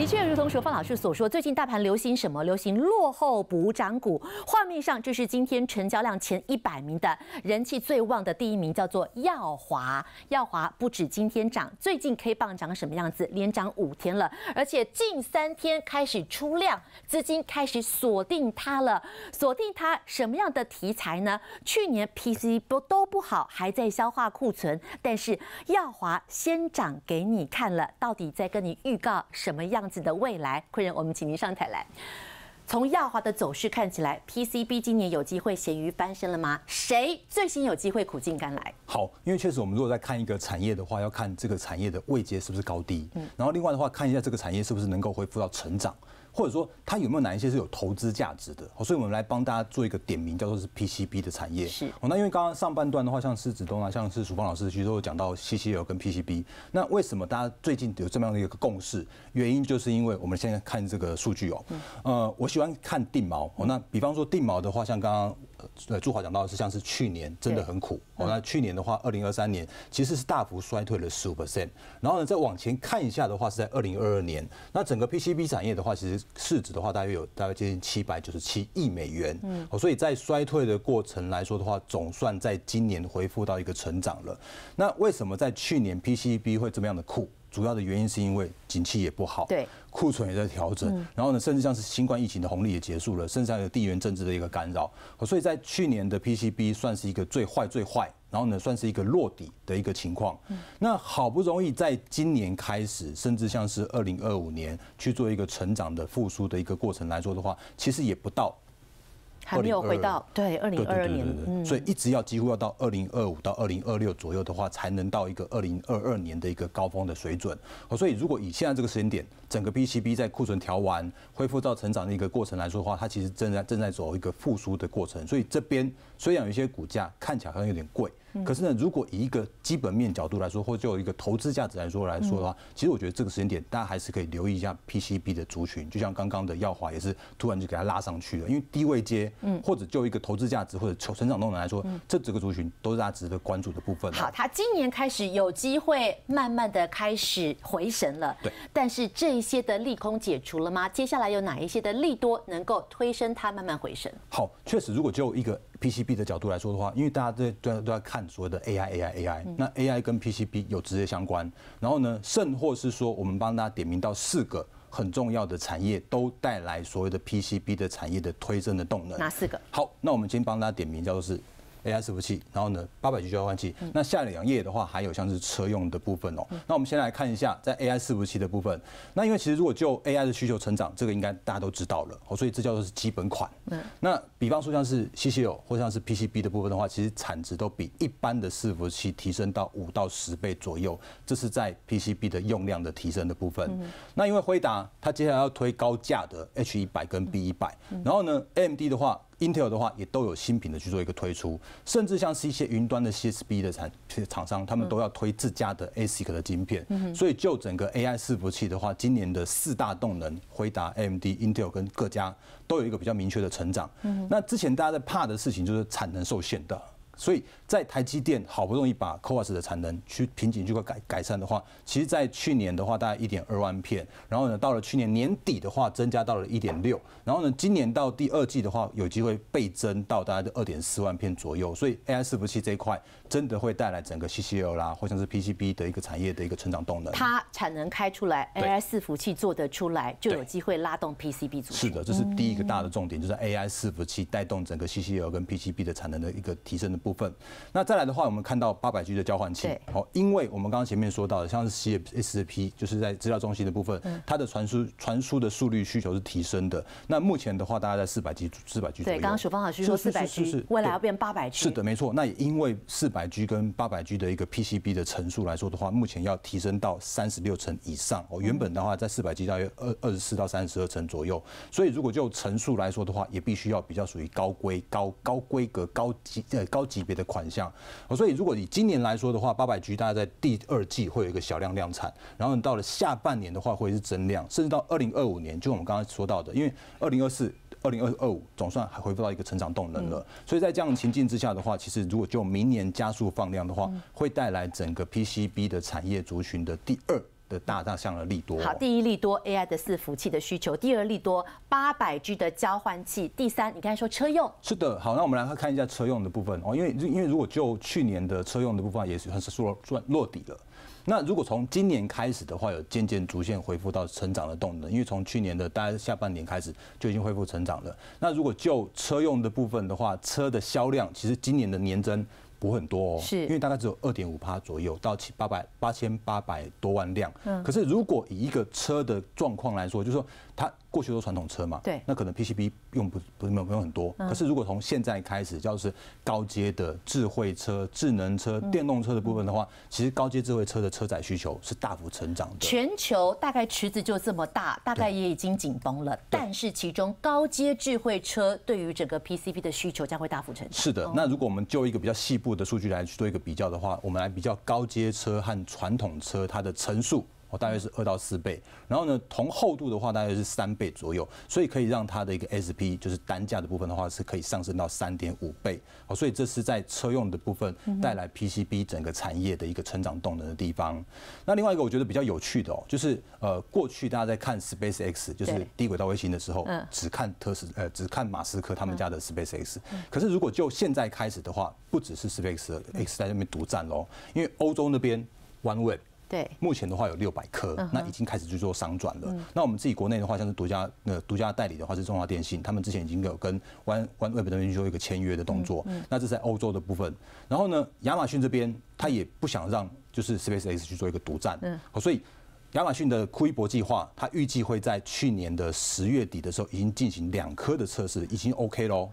的确，如同卓方老师所说，最近大盘流行什么？流行落后补涨股。画面上，这是今天成交量前一百名的人气最旺的第一名，叫做耀华。耀华不止今天涨，最近 K 棒涨什么样子？连涨五天了，而且近三天开始出量，资金开始锁定它了。锁定它什么样的题材呢？去年 PC 不都不好，还在消化库存，但是耀华先涨给你看了，到底在跟你预告什么样？子的未来，欢人我们请您上台来。从亚华的走势看起来，PCB 今年有机会咸鱼翻身了吗？谁最新有机会苦尽甘来？好，因为确实我们如果在看一个产业的话，要看这个产业的位阶是不是高低，嗯，然后另外的话看一下这个产业是不是能够恢复到成长。或者说它有没有哪一些是有投资价值的？所以我们来帮大家做一个点名，叫做是 PCB 的产业。是那因为刚刚上半段的话，像是子东啊，像是曙光老师其实都有讲到 c c l 跟 PCB。那为什么大家最近有这么样的一个共识？原因就是因为我们现在看这个数据哦，呃，我喜欢看定毛哦。那比方说定毛的话，像刚刚。呃，朱华讲到的是，像是去年真的很苦哦。那去年的话，二零二三年其实是大幅衰退了十五 percent。然后呢，再往前看一下的话，是在二零二二年，那整个 PCB 产业的话，其实市值的话，大约有大概接近七百九十七亿美元。嗯，所以在衰退的过程来说的话，总算在今年恢复到一个成长了。那为什么在去年 PCB 会这么样的酷？主要的原因是因为景气也不好，对，库存也在调整，然后呢，甚至像是新冠疫情的红利也结束了，甚至还有地缘政治的一个干扰，所以在去年的 PCB 算是一个最坏最坏，然后呢，算是一个落底的一个情况。那好不容易在今年开始，甚至像是二零二五年去做一个成长的复苏的一个过程来说的话，其实也不到。还没有回到对二零二二年，所以一直要几乎要到二零二五到二零二六左右的话，才能到一个二零二二年的一个高峰的水准。所以如果以现在这个时间点，整个 PCB 在库存调完恢复到成长的一个过程来说的话，它其实正在正在走一个复苏的过程。所以这边虽然有一些股价看起来好像有点贵。可是呢，如果以一个基本面角度来说，或就一个投资价值来说来说的话，其实我觉得这个时间点大家还是可以留意一下 PCB 的族群，就像刚刚的耀华也是突然就给它拉上去了，因为低位接，或者就一个投资价值或者成长动能来说，这整个族群都是家值得关注的部分。好，它今年开始有机会慢慢的开始回神了，对。但是这一些的利空解除了吗？接下来有哪一些的利多能够推升它慢慢回神？好，确实，如果就一个。PCB 的角度来说的话，因为大家都都在都在看所谓的 AI AI AI，那 AI 跟 PCB 有直接相关。然后呢，甚或是说我们帮大家点名到四个很重要的产业，都带来所谓的 PCB 的产业的推升的动能。哪四个？好，那我们今天帮大家点名，叫做是。AI 伺服器，然后呢，八百 G 交换器。那下两页的话，还有像是车用的部分哦。那我们先来看一下在 AI 伺服器的部分。那因为其实如果就 AI 的需求成长，这个应该大家都知道了，哦，所以这叫做是基本款。那比方说像是 CCO 或像是 PCB 的部分的话，其实产值都比一般的伺服器提升到五到十倍左右，这是在 PCB 的用量的提升的部分。那因为辉达它接下来要推高价的 H 一百跟 B 一百，然后呢 MD 的话。Intel 的话也都有新品的去做一个推出，甚至像是一些云端的 CSB 的产品厂商，他们都要推自家的 ASIC 的晶片。所以就整个 AI 伺服器的话，今年的四大动能，回答 AMD、Intel 跟各家都有一个比较明确的成长。那之前大家在怕的事情就是产能受限的。所以在台积电好不容易把 c o w s 的产能去瓶颈，去会改改善的话，其实，在去年的话，大概一点二万片，然后呢，到了去年年底的话，增加到了一点六，然后呢，今年到第二季的话，有机会倍增到大概的二点四万片左右。所以 AI 伺服器这一块真的会带来整个 CCL 啦，或像是 PCB 的一个产业的一个成长动能。它产能开出来，AI 伺服器做得出来，就有机会拉动 PCB 组。是的，这是第一个大的重点，就是 AI 伺服器带动整个 CCL 跟 PCB 的产能的一个提升的步。部分，那再来的话，我们看到八百 G 的交换器，哦，因为我们刚刚前面说到的，像是 CSP，就是在资料中心的部分，它的传输传输的速率需求是提升的。那目前的话，大概在四百 G，四百 G。对，刚刚首方老师说四百 G，未来要变八百 G。是的，没错。那也因为四百 G 跟八百 G 的一个 PCB 的层数来说的话，目前要提升到三十六层以上。哦，原本的话在四百 G 大约二二十四到三十二层左右。所以如果就层数来说的话，也必须要比较属于高规高高规格高级呃高。级别的款项，所以如果你今年来说的话，八百 G 大家在第二季会有一个小量量产，然后你到了下半年的话会是增量，甚至到二零二五年，就我们刚刚说到的，因为二零二四、二零二五总算还恢复到一个成长动能了，所以在这样情境之下的话，其实如果就明年加速放量的话，会带来整个 PCB 的产业族群的第二。的大大向了利多。好，第一利多 AI 的伺服器的需求，第二利多八百 G 的交换器，第三你刚才说车用，是的。好，那我们来看一下车用的部分哦，因为因为如果就去年的车用的部分也是算是算落底了。那如果从今年开始的话，有渐渐逐渐恢复到成长的动能，因为从去年的大概下半年开始就已经恢复成长了。那如果就车用的部分的话，车的销量其实今年的年增。不会很多哦，是因为大概只有二点五趴左右，到七八百八千八百多万辆。可是如果以一个车的状况来说，就是说它。过去都传统车嘛，对，那可能 PCB 用不不没有用很多。可是如果从现在开始，就是高阶的智慧车、智能车、电动车的部分的话，其实高阶智慧车的车载需求是大幅成长的。全球大概池子就这么大，大概也已经紧绷了。但是其中高阶智慧车对于整个 PCB 的需求将会大幅成长。是的，那如果我们就一个比较细部的数据来去做一个比较的话，我们来比较高阶车和传统车它的乘数。哦，大约是二到四倍，然后呢，同厚度的话，大约是三倍左右，所以可以让它的一个 SP 就是单价的部分的话是可以上升到三点五倍哦，所以这是在车用的部分带来 PCB 整个产业的一个成长动能的地方。那另外一个我觉得比较有趣的哦，就是呃，过去大家在看 SpaceX 就是低轨道卫星的时候，只看特斯拉，呃，只看马斯克他们家的 SpaceX。可是如果就现在开始的话，不只是 SpaceX 在那边独占喽，因为欧洲那边 OneWeb。对，目前的话有六百颗，那已经开始去做商转了。那我们自己国内的话，像是独家呃独家代理的话是中华电信，他们之前已经有跟万万万维网通去做一个签约的动作。那这是欧洲的部分，然后呢，亚马逊这边他也不想让就是 SpaceX 去做一个独占，所以亚马逊的伊博计划，它预计会在去年的十月底的时候已经进行两颗的测试，已经 OK 喽。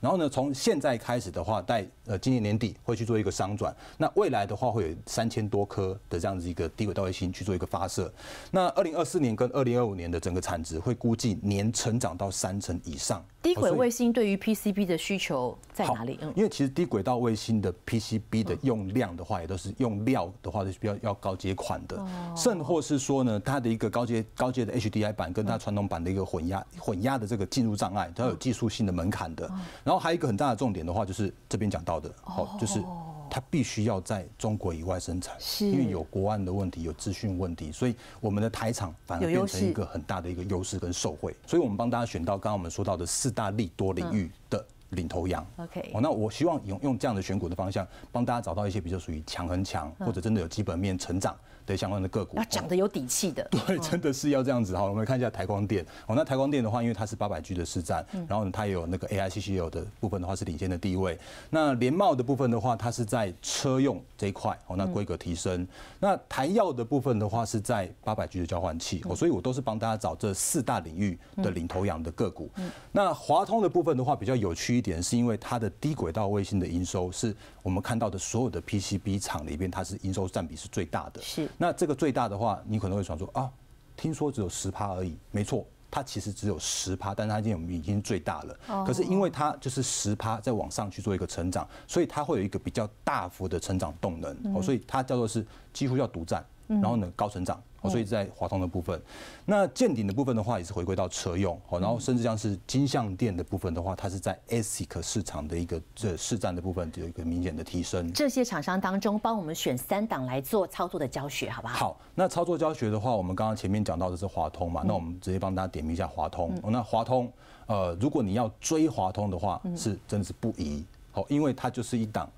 然后呢，从现在开始的话，在呃今年年底会去做一个商转。那未来的话，会有三千多颗的这样子一个低轨卫星去做一个发射。那二零二四年跟二零二五年的整个产值会估计年成长到三成以上。低轨卫星对于 PCB 的需求在哪里？因为其实低轨道卫星的 PCB 的用量的话，也都是用料的话是比较要高阶款的，甚或是说呢，它的一个高阶高阶的 HDI 版跟它传统版的一个混压混压的这个进入障碍，它有技术性的门槛的。然后还有一个很大的重点的话，就是这边讲到的，好，就是它必须要在中国以外生产，因为有国安的问题，有资讯问题，所以我们的台厂反而变成一个很大的一个优势跟受惠，所以我们帮大家选到刚刚我们说到的四大利多领域的。领头羊，OK，哦、那我希望用用这样的选股的方向，帮大家找到一些比较属于强很强，或者真的有基本面成长的相关的个股。要讲的有底气的，对，真的是要这样子。好，我们看一下台光电，哦，那台光电的话，因为它是八百 G 的市占，然后呢它有那个 AI c c o 的部分的话是领先的地位。那联茂的部分的话，它是在车用这一块，哦，那规格提升。那台耀的部分的话是在八百 G 的交换器，哦，所以我都是帮大家找这四大领域的领头羊的个股。那华通的部分的话比较有趣。一点是因为它的低轨道卫星的营收是我们看到的所有的 PCB 厂里边，它是营收占比是最大的。是，那这个最大的话，你可能会想说啊，听说只有十趴而已。没错，它其实只有十趴，但它已经已经最大了。可是因为它就是十趴，在往上去做一个成长，所以它会有一个比较大幅的成长动能。哦。所以它叫做是几乎要独占，然后呢高成长。所以，在华通的部分，那见顶的部分的话，也是回归到车用，好，然后甚至像是金相店的部分的话，它是在 ASIC 市场的一个这市占的部分有一个明显的提升。这些厂商当中，帮我们选三档来做操作的教学，好不好？好，那操作教学的话，我们刚刚前面讲到的是华通嘛，那我们直接帮大家点名一下华通。那华通，呃，如果你要追华通的话，是真的是不宜，好，因为它就是一档，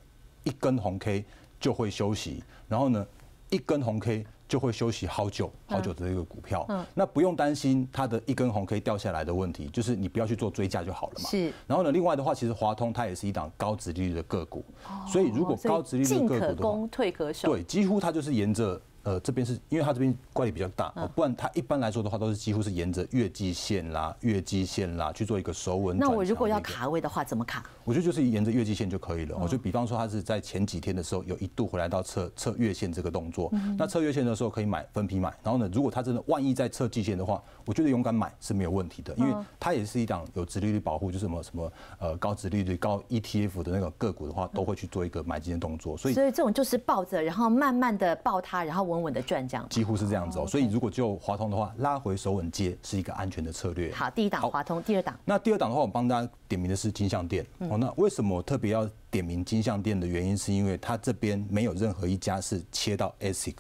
一根红 K 就会休息，然后呢？一根红 K 就会休息好久好久的一个股票，那不用担心它的一根红 K 掉下来的问题，就是你不要去做追加就好了嘛。是。然后呢，另外的话，其实华通它也是一档高值利率的个股，所以如果高值利率个股的话，进可攻退可守。对，几乎它就是沿着。呃，这边是因为它这边怪力比较大，不然它一般来说的话都是几乎是沿着月基线啦、月基线啦去做一个熟纹。那我如果要卡位的话，怎么卡？我觉得就是沿着月基线就可以了。我就比方说，它是在前几天的时候有一度回来到测测月线这个动作。那测月线的时候可以买分批买，然后呢，如果它真的万一在测季线的话，我觉得勇敢买是没有问题的，因为它也是一档有直利率保护，就是什么什么呃高直利率高 ETF 的那个个股的话，都会去做一个买进的动作。所以所以这种就是抱着，然后慢慢的抱它，然后。稳稳的赚，这样几乎是这样子哦。所以如果就华通的话，拉回手稳接是一个安全的策略。好，第一档华通，第二档。那第二档的话，我帮大家点名的是金相店。哦。那为什么特别要点名金相店的原因，是因为它这边没有任何一家是切到 ASIC。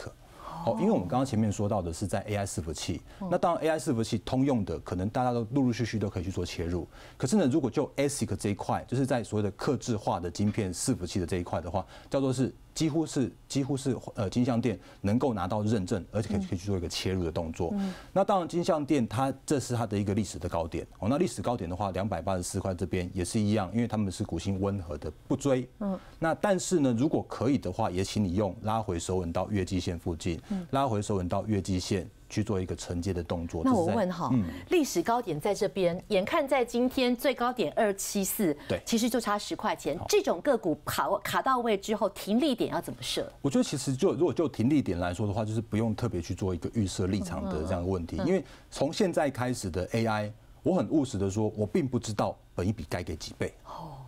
哦，因为我们刚刚前面说到的是在 AI 伺服器，那当然 AI 伺服器通用的，可能大家都陆陆续续都可以去做切入。可是呢，如果就 ASIC 这一块，就是在所谓的刻制化的晶片伺服器的这一块的话，叫做是。几乎是几乎是呃金相店能够拿到认证，而且可以可以去做一个切入的动作。那当然金相店它这是它的一个历史的高点哦。那历史高点的话，两百八十四块这边也是一样，因为他们是股性温和的，不追。嗯。那但是呢，如果可以的话，也请你用拉回收稳到月季线附近，拉回收稳到月季线。去做一个承接的动作。那我问哈，历史高点在这边，眼看在今天最高点二七四，对，其实就差十块钱。这种个股卡卡到位之后，停利点要怎么设？我觉得其实就如果就停利点来说的话，就是不用特别去做一个预设立场的这样的问题，因为从现在开始的 AI，我很务实的说，我并不知道本一笔该给几倍。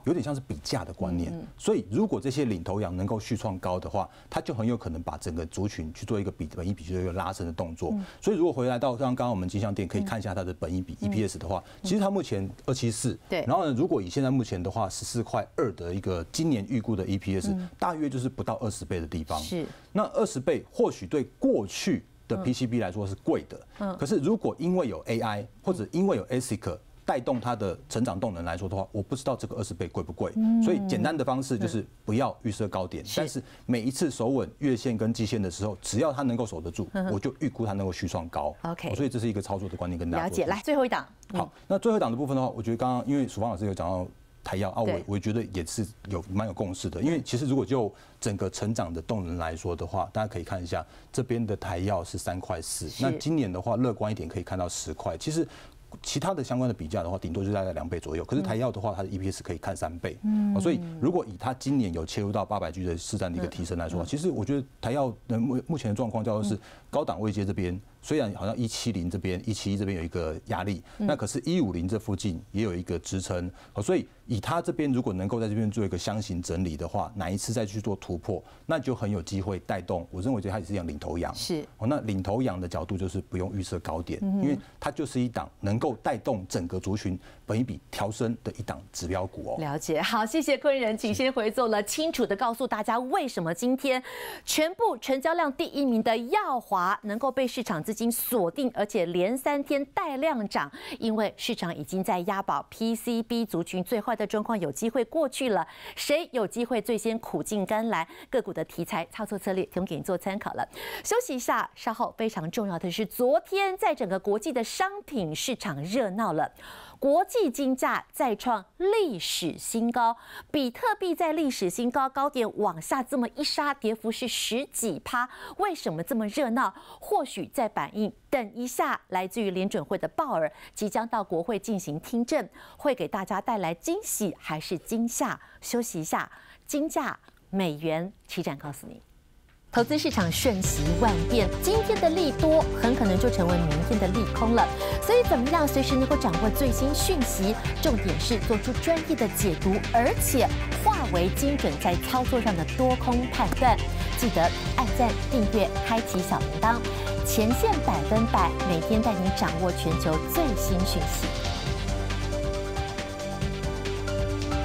有点像是比价的观念，所以如果这些领头羊能够续创高的话，它就很有可能把整个族群去做一个本一比就一个拉升的动作。所以如果回来到像刚刚我们金相店可以看一下它的本一比 EPS 的话，其实它目前二七四，对。然后呢，如果以现在目前的话十四块二的一个今年预估的 EPS，大约就是不到二十倍的地方。是。那二十倍或许对过去的 PCB 来说是贵的，嗯。可是如果因为有 AI 或者因为有 ASIC。带动它的成长动能来说的话，我不知道这个二十倍贵不贵，所以简单的方式就是不要预设高点。但是每一次守稳月线跟季线的时候，只要它能够守得住，我就预估它能够续创高。OK，所以这是一个操作的观念跟大家。了解，来最后一档。好，那最后一档的部分的话，我觉得刚刚因为曙光老师有讲到台药啊，我我觉得也是有蛮有共识的。因为其实如果就整个成长的动能来说的话，大家可以看一下这边的台药是三块四，那今年的话乐观一点可以看到十块。其实。其他的相关的比价的话，顶多就大概两倍左右。可是台药的话，它的 EPS 可以看三倍。嗯，所以如果以它今年有切入到八百 G 的市占的一个提升来说，其实我觉得台药目目前的状况，叫做是高档位阶这边虽然好像一七零这边、一七一这边有一个压力，那可是，一五零这附近也有一个支撑。所以。以他这边如果能够在这边做一个箱型整理的话，哪一次再去做突破，那就很有机会带动。我认为，就他也是一样领头羊。是。哦，那领头羊的角度就是不用预测高点，因为它就是一档能够带动整个族群本一笔调升的一档指标股哦。了解，好，谢谢坤仁，请先回座了。清楚的告诉大家，为什么今天全部成交量第一名的耀华能够被市场资金锁定，而且连三天带量涨，因为市场已经在押宝 PCB 族群最后。的状况有机会过去了，谁有机会最先苦尽甘来？个股的题材操作策略，提供给您做参考了。休息一下，稍后非常重要的是，昨天在整个国际的商品市场热闹了，国际金价再创历史新高，比特币在历史新高高点往下这么一杀，跌幅是十几趴。为什么这么热闹？或许在反映。等一下，来自于联准会的鲍尔即将到国会进行听证，会给大家带来惊喜还是惊吓？休息一下，金价美元，提展告诉你。投资市场瞬息万变，今天的利多很可能就成为明天的利空了。所以，怎么样随时能够掌握最新讯息？重点是做出专业的解读，而且化为精准在操作上的多空判断。记得按赞、订阅、开启小铃铛。前线百分百每天带你掌握全球最新讯息。